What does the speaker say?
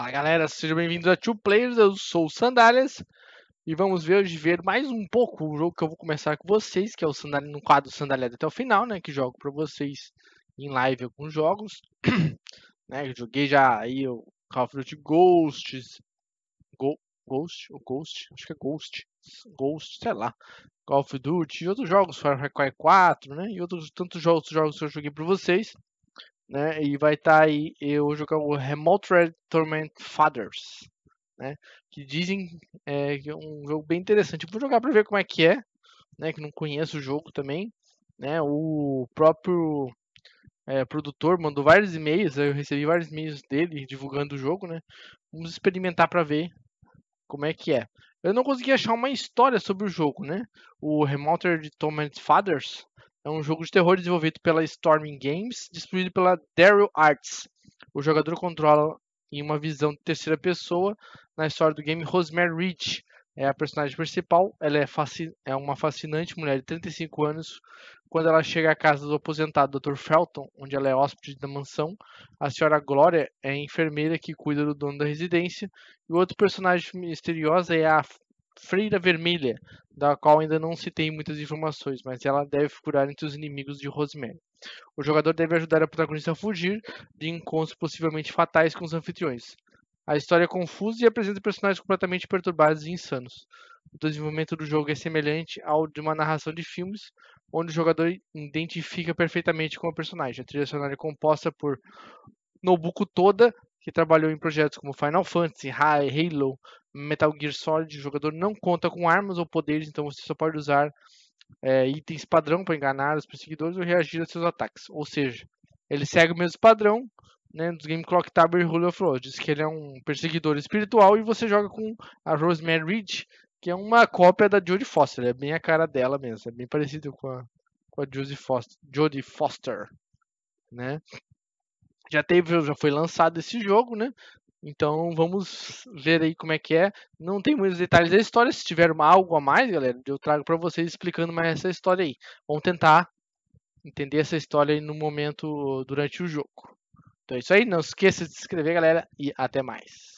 Fala galera, sejam bem-vindos a Two Players, eu sou o Sandálias e vamos ver hoje ver mais um pouco o jogo que eu vou começar com vocês, que é o Sandália, no quadro Sandália até o final, né, que jogo para vocês em live alguns jogos, né, eu joguei já aí o Call of Duty Ghosts, Go, Ghost, o Ghost, acho que é Ghost, Ghost, sei lá, Call of Duty e outros jogos, Far Cry 4, né, e outros tantos jogos, jogos que eu joguei para vocês né? E vai estar tá aí eu jogar o Remote Red Torment Fathers, né? Que dizem é, que é um jogo bem interessante. vou jogar para ver como é que é, né? Que não conheço o jogo também, né? O próprio é, produtor mandou vários e-mails, eu recebi vários e-mails dele divulgando o jogo, né? Vamos experimentar para ver como é que é. Eu não consegui achar uma história sobre o jogo, né? O Remoter de Torment Fathers, é um jogo de terror desenvolvido pela Storming Games, distribuído pela Daryl Arts. O jogador controla em uma visão de terceira pessoa na história do game Rosemary Ridge. É a personagem principal, ela é, é, uma fascinante mulher de 35 anos. Quando ela chega à casa do aposentado Dr. Felton, onde ela é hóspede da mansão, a senhora Glória é enfermeira que cuida do dono da residência, e o outro personagem misteriosa é a Freira Vermelha, da qual ainda não se tem muitas informações, mas ela deve figurar entre os inimigos de Rosemary. O jogador deve ajudar a protagonista a fugir de encontros possivelmente fatais com os anfitriões. A história é confusa e apresenta personagens completamente perturbados e insanos. O desenvolvimento do jogo é semelhante ao de uma narração de filmes, onde o jogador identifica perfeitamente com o personagem. A trilha sonora é composta por Nobuko Toda, que trabalhou em projetos como Final Fantasy, Halo, Metal Gear Solid, o jogador não conta com armas ou poderes, então você só pode usar é, itens padrão para enganar os perseguidores ou reagir a seus ataques. Ou seja, ele segue o mesmo padrão né, dos Game Clock Tower e Rule of Law. Diz que ele é um perseguidor espiritual e você joga com a Rosemary Ridge, que é uma cópia da Jodie Foster. É bem a cara dela mesmo, é bem parecido com a, com a Jodie Foster. Jodie Foster né? já teve, já foi lançado esse jogo, né? Então vamos ver aí como é que é. Não tem muitos detalhes da história. Se tiver algo a mais, galera, eu trago para vocês explicando mais essa história aí. Vamos tentar entender essa história aí no momento durante o jogo. Então é isso aí. Não se esqueça de se inscrever, galera, e até mais.